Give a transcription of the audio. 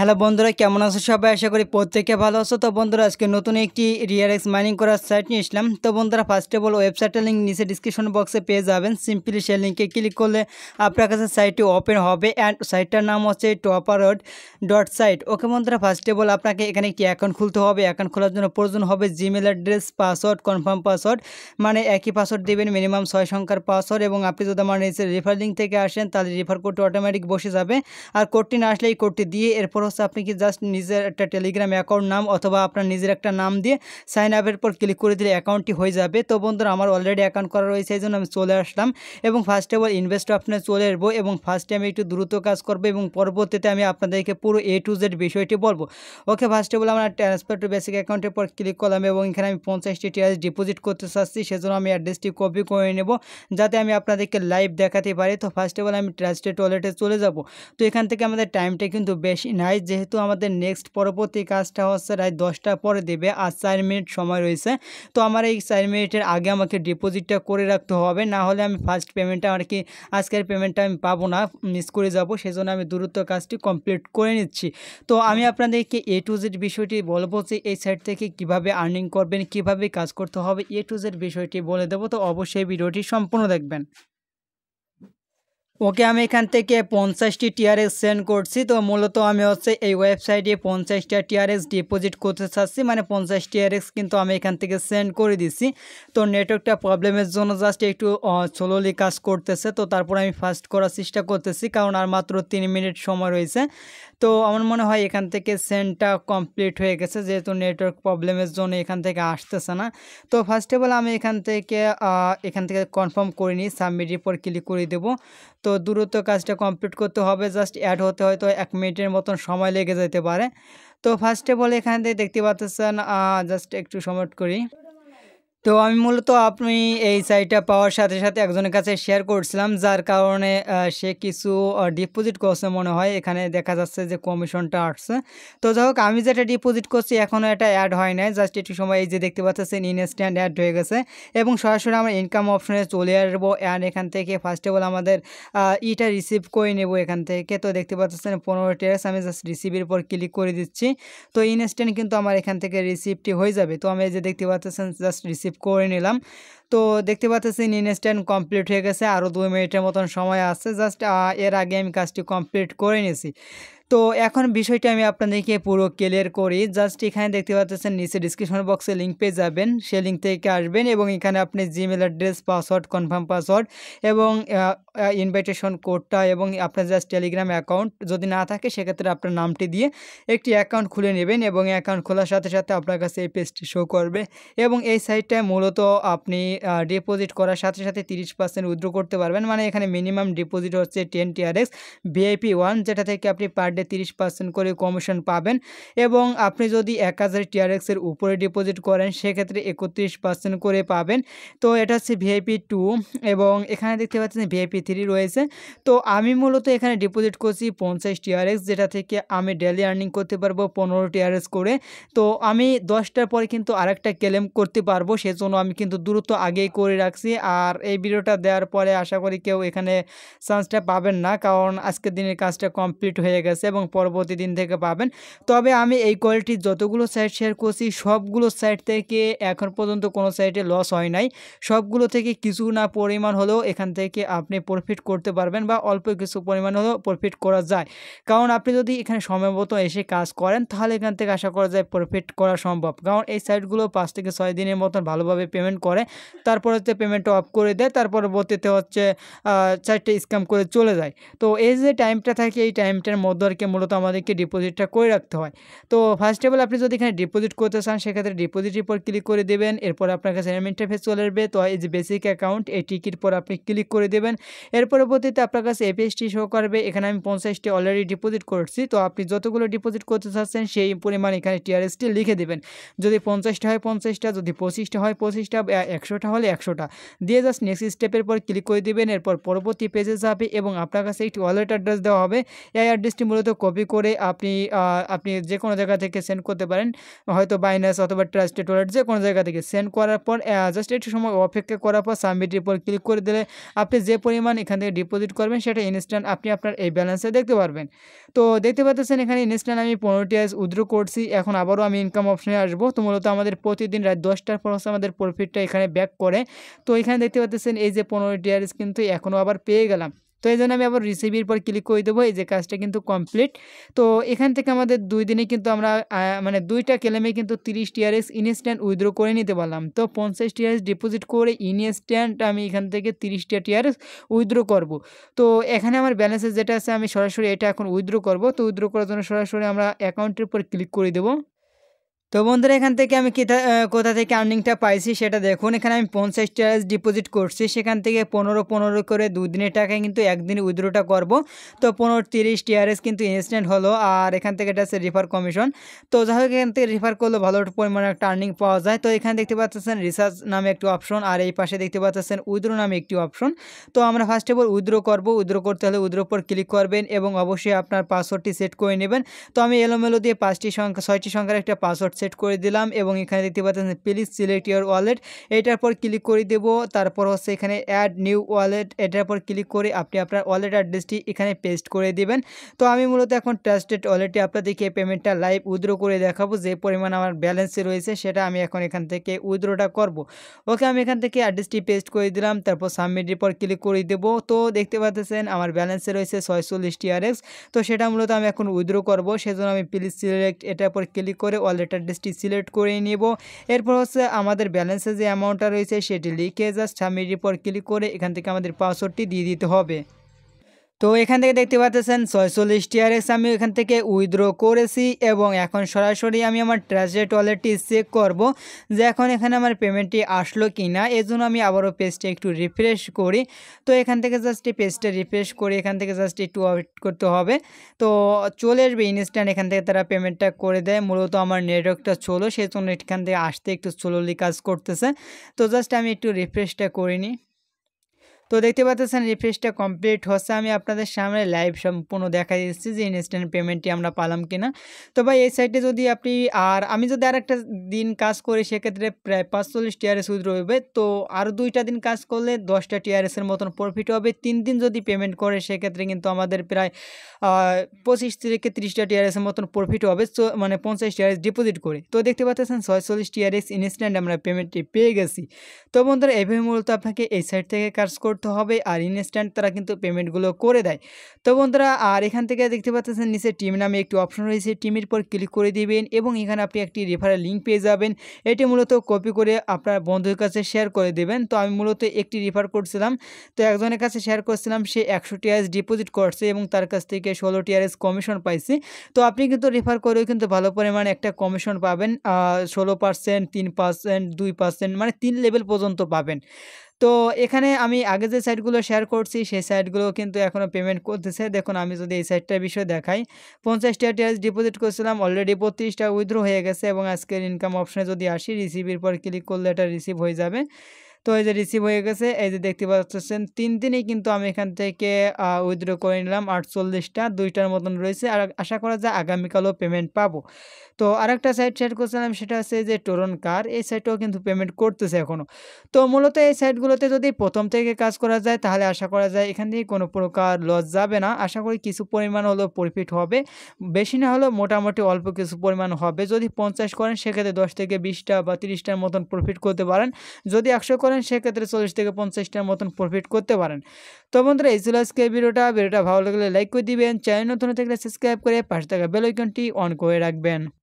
hello বন্ধুরা কেমন আছো সবাই আশা করি প্রত্যেকে ভালো আছো তো বন্ধুরা আজকে নতুন একটি রিয়ারেক্স মাইনিং করার সাইট নিয়ে এসলাম তো বন্ধুরা ফার্স্ট অফ অল ওয়েবসাইটের লিঙ্ক নিচে ডিসক্রিপশন বক্সে পেয়ে যাবেন সিম্পলি সেই লিঙ্কে ক্লিক করলে আপনার কাছে সাইটটি ওপেন হবে অ্যান্ড সাইটটার নাম হচ্ছে রোড ডট সাইট ওকে বন্ধুরা ফার্স্ট অফ অল আপনাকে এখানে একটি অ্যাকাউন্ট খুলতে হবে অ্যাকাউন্ট খোলার জন্য প্রয়োজন হবে Gmail address password confirm password মানে একই পাসওয়ার্ড দেবেন মিনিমাম ছয় সংখ্যার পাসওয়ার্ড এবং আপনি যদি আমার নিচে রেফার লিঙ্ক থেকে আসেন তাহলে রেফার কোডটি অটোমেটিক বসে যাবে আর কোডটি না আসলে এই কোডটি দিয়ে এরপর হচ্ছে আপনি কি জাস্ট নিজের একটা টেলিগ্রাম অ্যাকাউন্ট নাম অথবা আপনার নিজের একটা নাম দিয়ে সাইন আপের পর ক্লিক করে দিলে অ্যাকাউন্টটি হয়ে যাবে তো বন্ধুরা আমার অলরেডি অ্যাকাউন্ট করা রয়েছে এই জন্য আমি চলে আসলাম এবং ফার্স্ট অফ অল ইনভেস্ট আপনার চলে আসবো এবং ফার্স্টে আমি একটু দ্রুত কাজ করবো এবং পরবর্তীতে আমি আপনাদেরকে পুরো এ টু জেড বিষয়টি বলবো ওকে ফার্স্ট অফ অল আমার ট্রান্সফার টু বেসিক অ্যাকাউন্টের পর ক্লিক করলাম এবং এখানে আমি পঞ্চাশটি টিআস ডিপোজিট করতে চাচ্ছি সেজন্য আমি অ্যাড্রেসটি কপি করে নেব যাতে আমি আপনাদেরকে লাইভ দেখাতে পারি তো ফার্স্ট অফ অল আমি ট্রাস্টেড ওয়ালেটে চলে যাব তো এখান থেকে আমাদের টাইমটা কিন্তু বেশি নাই গাইজ যেহেতু আমাদের নেক্সট পরবর্তী কাজটা হচ্ছে রায় দশটার পরে দেবে আর চার মিনিট সময় রয়েছে তো আমার এই চার মিনিটের আগে আমাকে ডিপোজিটটা করে রাখতে হবে না হলে আমি ফার্স্ট পেমেন্টটা আর কি আজকের পেমেন্টটা আমি পাবো না মিস করে যাব সেজন্য আমি দূরত্ব কাজটি কমপ্লিট করে নিচ্ছি তো আমি আপনাদেরকে এ টু জেড বিষয়টি বলবো যে এই সাইট থেকে কিভাবে আর্নিং করবেন কিভাবে কাজ করতে হবে এ টু জেড বিষয়টি বলে দেবো তো অবশ্যই ভিডিওটি সম্পূর্ণ দেখবেন ওকে আমি এখান থেকে পঞ্চাশটি টিআরএস সেন্ড করছি তো মূলত আমি হচ্ছে এই ওয়েবসাইটে পঞ্চাশটা টিআরএস ডিপোজিট করতে চাচ্ছি মানে পঞ্চাশ টিআরএস কিন্তু আমি এখান থেকে সেন্ড করে দিছি তো নেটওয়ার্কটা প্রবলেমের জন্য জাস্ট একটু চলোলি কাজ করতেছে তো তারপর আমি ফার্স্ট করার চেষ্টা করতেছি কারণ আর মাত্র তিন মিনিট সময় রয়েছে তো আমার মনে হয় এখান থেকে সেন্ডটা কমপ্লিট হয়ে গেছে যেহেতু নেটওয়ার্ক প্রবলেমের জন্য এখান থেকে আসতেছে না তো ফার্স্ট অফ অল আমি এখান থেকে এখান থেকে কনফার্ম করিনি নিই সাবমিটের পর ক্লিক করে দেবো তো তো দূরত্ব কাজটা কমপ্লিট করতে হবে জাস্ট অ্যাড হতে হয় তো এক মিনিটের মতন সময় লেগে যেতে পারে তো ফার্স্টে বলে এখান থেকে দেখতে পাচ্ছেন জাস্ট একটু সময় করি তো আমি মূলত আপনি এই সাইটটা পাওয়ার সাথে সাথে একজনের কাছে শেয়ার করছিলাম যার কারণে সে কিছু ডিপোজিট করছে মনে হয় এখানে দেখা যাচ্ছে যে কমিশনটা আসছে তো যাই হোক আমি যেটা ডিপোজিট করছি এখনও এটা অ্যাড হয় নাই জাস্ট একটু সময় এই যে দেখতে পাচ্ছেন ইনস্ট্যান্ট অ্যাড হয়ে গেছে এবং সরাসরি আমরা ইনকাম অপশনে চলে আসবো অ্যান্ড এখান থেকে ফার্স্ট অফ অল আমাদের ইটা রিসিভ করে নেব এখান থেকে তো দেখতে পাচ্ছেন পনেরো টেরাস আমি জাস্ট রিসিভের পর ক্লিক করে দিচ্ছি তো ইনস্ট্যান্ট কিন্তু আমার এখান থেকে রিসিভটি হয়ে যাবে তো আমি এই যে দেখতে পাচ্ছেন জাস্ট রিসিভ রিসিভ করে নিলাম তো দেখতে পাচ্ছেন ইনস্ট্যান্ট কমপ্লিট হয়ে গেছে আরও দুই মিনিটের মতন সময় আছে জাস্ট এর আগে আমি কাজটি কমপ্লিট করে নিয়েছি তো এখন বিষয়টা আমি আপনাদেরকে পুরো ক্লিয়ার করি জাস্ট এখানে দেখতে পাচ্ছেন নিচে ডিসক্রিপশন বক্সে লিঙ্ক পেয়ে যাবেন সেই লিঙ্ক থেকে আসবেন এবং এখানে আপনি Gmail address password confirm password এবং ইনভাইটেশন কোডটা এবং আপনার জাস্ট টেলিগ্রাম অ্যাকাউন্ট যদি না থাকে সেক্ষেত্রে আপনার নামটি দিয়ে একটি অ্যাকাউন্ট খুলে নেবেন এবং অ্যাকাউন্ট খোলার সাথে সাথে আপনার কাছে এই পেজটি শো করবে এবং এই সাইটটায় মূলত আপনি ডিপোজিট করার সাথে সাথে তিরিশ পার্সেন্ট উইথড্র করতে পারবেন মানে এখানে মিনিমাম ডিপোজিট হচ্ছে টেন টিআরএক্স ভিআইপি ওয়ান যেটা থেকে আপনি পার রেটে তিরিশ পার্সেন্ট করে কমিশন পাবেন এবং আপনি যদি এক হাজার টিআরএক্সের উপরে ডিপোজিট করেন সেক্ষেত্রে একত্রিশ পার্সেন্ট করে পাবেন তো এটা হচ্ছে ভিআইপি টু এবং এখানে দেখতে পাচ্ছেন ভিআইপি থ্রি রয়েছে তো আমি মূলত এখানে ডিপোজিট করছি পঞ্চাশ টিআরএক্স যেটা থেকে আমি ডেলি আর্নিং করতে পারবো পনেরো টিআরএক্স করে তো আমি দশটার পরে কিন্তু আরেকটা ক্লেম করতে পারবো সেজন্য আমি কিন্তু দ্রুত আগেই করে রাখছি আর এই ভিডিওটা দেওয়ার পরে আশা করি কেউ এখানে চান্সটা পাবেন না কারণ আজকের দিনের কাজটা কমপ্লিট হয়ে গেছে এবং পরবর্তী দিন থেকে পাবেন তবে আমি এই কোয়ালিটি যতগুলো সাইট শেয়ার করছি সবগুলো সাইট থেকে এখন পর্যন্ত কোনো সাইটে লস হয় নাই সবগুলো থেকে কিছু না পরিমাণ হলেও এখান থেকে আপনি প্রফিট করতে পারবেন বা অল্প কিছু পরিমাণ হলেও প্রফিট করা যায় কারণ আপনি যদি এখানে সময়মতো এসে কাজ করেন তাহলে এখান থেকে আশা করা যায় প্রফিট করা সম্ভব কারণ এই সাইটগুলো পাঁচ থেকে ছয় দিনের মতন ভালোভাবে পেমেন্ট করে তারপর হচ্ছে পেমেন্টটা অফ করে দেয় তার পরবর্তীতে হচ্ছে সাইটটা স্ক্যাম করে চলে যায় তো এই যে টাইমটা থাকে এই টাইমটার মধ্যে আর আমাদেরকে মূলত আমাদেরকে ডিপোজিটটা করে রাখতে হয় তো ফার্স্ট অফ অল আপনি যদি এখানে ডিপোজিট করতে চান সেক্ষেত্রে ডিপোজিটের পর ক্লিক করে দেবেন এরপর আপনার কাছে এম ইন্টারফেস চলে আসবে তো এই যে বেসিক অ্যাকাউন্ট এই টিকিট পর আপনি ক্লিক করে দেবেন এর পরবর্তীতে আপনার কাছে এপিএসটি শো করবে এখানে আমি পঞ্চাশটি অলরেডি ডিপোজিট করছি তো আপনি যতগুলো ডিপোজিট করতে চাচ্ছেন সেই পরিমাণ এখানে টিআরএসটি লিখে দেবেন যদি পঞ্চাশটা হয় পঞ্চাশটা যদি পঁচিশটা হয় পঁচিশটা একশোটা হলে একশোটা দিয়ে জাস্ট নেক্সট স্টেপের পর ক্লিক করে দেবেন এরপর পরবর্তী পেজে যাবে এবং আপনার কাছে একটি ওয়ালেট অ্যাড্রেস দেওয়া হবে এই অ্যাড্রেসটি মূলত হয়তো কপি করে আপনি আপনি যে কোনো জায়গা থেকে সেন্ড করতে পারেন হয়তো বাইনাস অথবা ট্রাস্টেড ওয়ালেট যে কোনো জায়গা থেকে সেন্ড করার পর জাস্ট একটু সময় অপেক্ষা করার পর সাবমিটের পর ক্লিক করে দিলে আপনি যে পরিমাণ এখান থেকে ডিপোজিট করবেন সেটা ইনস্ট্যান্ট আপনি আপনার এই ব্যালেন্সে দেখতে পারবেন তো দেখতে পাচ্ছেন এখানে ইনস্ট্যান্ট আমি পনেরোটি আজ উদ্রো করছি এখন আবারও আমি ইনকাম অপশনে আসবো তো মূলত আমাদের প্রতিদিন রাত দশটার পর আমাদের প্রফিটটা এখানে ব্যাক করে তো এখানে দেখতে পাচ্ছেন এই যে পনেরোটি আজ কিন্তু এখনও আবার পেয়ে গেলাম তো এই জন্য আমি আবার রিসিভির পর ক্লিক করে দেবো এই যে কাজটা কিন্তু কমপ্লিট তো এখান থেকে আমাদের দুই দিনে কিন্তু আমরা মানে দুইটা ক্লেমে কিন্তু তিরিশ টিআরএস ইনস্ট্যান্ট উইথড্র করে নিতে পারলাম তো পঞ্চাশ টিআরএস ডিপোজিট করে ইনস্ট্যান্ট আমি এখান থেকে তিরিশটা টিআরএস উইথড্র করব তো এখানে আমার ব্যালেন্সে যেটা আছে আমি সরাসরি এটা এখন উইথড্র করব তো উইথড্র করার জন্য সরাসরি আমরা অ্যাকাউন্টের উপর ক্লিক করে দেবো তো বন্ধুরা এখান থেকে আমি কোথা থেকে আর্নিংটা পাইছি সেটা দেখুন এখানে আমি পঞ্চাশ টাকা ডিপোজিট করছি সেখান থেকে পনেরো পনেরো করে দুদিনের টাকায় কিন্তু একদিনে উইথড্রোটা করব তো পনেরো তিরিশ টিআরএস কিন্তু ইনস্ট্যান্ট হলো আর এখান থেকে এটা আছে রিফার কমিশন তো যাই হোক এখান থেকে রিফার করলে ভালো পরিমাণে একটা আর্নিং পাওয়া যায় তো এখানে দেখতে পাচ্ছেন রিসার্চ নামে একটি অপশন আর এই পাশে দেখতে পাচ্ছেন উইথড্রো নামে একটি অপশন তো আমরা ফার্স্ট অফ অল উইথড্রো করবো উইথড্রো করতে হলে উইথড্রো উপর ক্লিক করবেন এবং অবশ্যই আপনার পাসওয়ার্ডটি সেট করে নেবেন তো আমি এলোমেলো দিয়ে পাঁচটি সংখ্যা ছয়টি সংখ্যার একটা পাসওয়ার্ড সেট করে দিলাম এবং এখানে দেখতে পাচ্ছেন প্লিজ সিলেক্ট ইয়ার ওয়ালেট এটার পর ক্লিক করে দেব তারপর হচ্ছে এখানে অ্যাড নিউ ওয়ালেট এটার পর ক্লিক করে আপনি আপনার ওয়ালেট অ্যাড্রেসটি এখানে পেস্ট করে দেবেন তো আমি মূলত এখন ট্রাস্টেড ওয়ালেটে আপনাদেরকে পেমেন্টটা লাইভ উইদ্রো করে দেখাবো যে পরিমাণ আমার ব্যালেন্সে রয়েছে সেটা আমি এখন এখান থেকে উইথড্রোটা করব ওকে আমি এখান থেকে অ্যাড্রেসটি পেস্ট করে দিলাম তারপর সাবমিটের পর ক্লিক করে দেব তো দেখতে পাচ্ছেন আমার ব্যালেন্সে রয়েছে ছয়চল্লিশটি আর তো সেটা মূলত আমি এখন উইথড্রো করবো সেজন্য আমি প্লিজ সিলেক্ট এটার পর ক্লিক করে ওয়ালেট অ্যাড্রেসটি সিলেক্ট করে নেব এরপর হচ্ছে আমাদের ব্যালেন্সে যে অ্যামাউন্টটা রয়েছে সেটি লিখে জাস্ট সামির রিপোর্ট ক্লিক করে এখান থেকে আমাদের পাসওয়ার্ডটি দিয়ে দিতে হবে তো এখান থেকে দেখতে পাচ্ছেন ছয়চল্লিশ টিআরএক্স আমি এখান থেকে উইথড্র করেছি এবং এখন সরাসরি আমি আমার ট্রাজেট ওয়ালেটটি চেক করব যে এখন এখানে আমার পেমেন্টটি আসলো কি না এজন্য আমি আবারও পেজটা একটু রিফ্রেশ করি তো এখান থেকে জাস্ট এই পেজটা রিফ্রেশ করে এখান থেকে জাস্ট একটু ওয়েট করতে হবে তো চলে আসবে ইনস্ট্যান্ট এখান থেকে তারা পেমেন্টটা করে দেয় মূলত আমার নেটওয়ার্কটা চলো সেই জন্য এখান থেকে আসতে একটু স্লোলি কাজ করতেছে তো জাস্ট আমি একটু রিফ্রেশটা করিনি নিই তো দেখতে পাচ্ছেন রিফ্রেশটা কমপ্লিট হচ্ছে আমি আপনাদের সামনে লাইভ সম্পূর্ণ দেখা দিচ্ছি যে ইনস্ট্যান্ট পেমেন্টটি আমরা পালাম কিনা তো ভাই এই সাইটে যদি আপনি আর আমি যদি আর একটা দিন কাজ করি সেক্ষেত্রে প্রায় পাঁচচল্লিশ টিআরএস সুদ হবে তো আর দুইটা দিন কাজ করলে দশটা টিআরএসের মতন প্রফিট হবে তিন দিন যদি পেমেন্ট করে সেক্ষেত্রে কিন্তু আমাদের প্রায় পঁচিশ থেকে তিরিশটা টিআরএসের মতন প্রফিট হবে মানে পঞ্চাশ টিআরএস ডিপোজিট করে তো দেখতে পাচ্ছেন ছয়চল্লিশ টিআরএস ইনস্ট্যান্ট আমরা পেমেন্টটি পেয়ে গেছি তো বন্ধুরা এভাবে মূলত আপনাকে এই সাইট থেকে কাজ করতে করতে হবে আর ইনস্ট্যান্ট তারা কিন্তু পেমেন্টগুলো করে দেয় তো বন্ধুরা আর এখান থেকে দেখতে পাচ্ছেন নিচে টিম নামে একটি অপশন রয়েছে টিমের পর ক্লিক করে দিবেন এবং এখানে আপনি একটি রেফারেল লিঙ্ক পেয়ে যাবেন এটি মূলত কপি করে আপনার বন্ধুর কাছে শেয়ার করে দেবেন তো আমি মূলত একটি রেফার করছিলাম তো একজনের কাছে শেয়ার করছিলাম সে একশো টিআরএস ডিপোজিট করছে এবং তার কাছ থেকে ষোলো টিআরএস কমিশন পাইছি তো আপনি কিন্তু রেফার করেও কিন্তু ভালো পরিমাণে একটা কমিশন পাবেন ষোলো পার্সেন্ট তিন পার্সেন্ট দুই পার্সেন্ট মানে তিন লেভেল পর্যন্ত পাবেন তো এখানে আমি আগে যে সাইটগুলো শেয়ার করছি সেই সাইটগুলো কিন্তু এখনও পেমেন্ট করতেছে দেখুন আমি যদি এই সাইটটার বিষয়ে দেখাই পঞ্চাশটা টিআরএস ডিপোজিট করছিলাম অলরেডি বত্রিশটা উইথড্র হয়ে গেছে এবং আজকের ইনকাম অপশনে যদি আসি রিসিভের পর ক্লিক করলে এটা রিসিভ হয়ে যাবে তো এই যে রিসিভ হয়ে গেছে এই যে দেখতে পাচ্ছেন তিন দিনেই কিন্তু আমি এখান থেকে উইথড্র করে নিলাম আটচল্লিশটা দুইটার মতন রয়েছে আর আশা করা যায় আগামীকালও পেমেন্ট পাবো তো আরেকটা সাইট শেয়ার করছিলাম সেটা হচ্ছে যে টোরন কার এই সাইটও কিন্তু পেমেন্ট করতেছে এখনও তো মূলত এই সাইটগুলোতে যদি প্রথম থেকে কাজ করা যায় তাহলে আশা করা যায় এখান থেকে কোনো প্রকার লস যাবে না আশা করি কিছু পরিমাণ হলেও প্রফিট হবে বেশি না হলেও মোটামুটি অল্প কিছু পরিমাণ হবে যদি পঞ্চাশ করেন সেক্ষেত্রে দশ থেকে বিশটা বা তিরিশটার মতন প্রফিট করতে পারেন যদি একশো করেন করেন সেক্ষেত্রে চল্লিশ থেকে পঞ্চাশটার মতন প্রফিট করতে পারেন তো বন্ধুরা এই ছিল আজকে ভিডিওটা ভিডিওটা ভালো লাগলে লাইক করে দিবেন চ্যানেল নতুন থাকলে সাবস্ক্রাইব করে পাশে থাকা বেল আইকনটি অন করে রাখবেন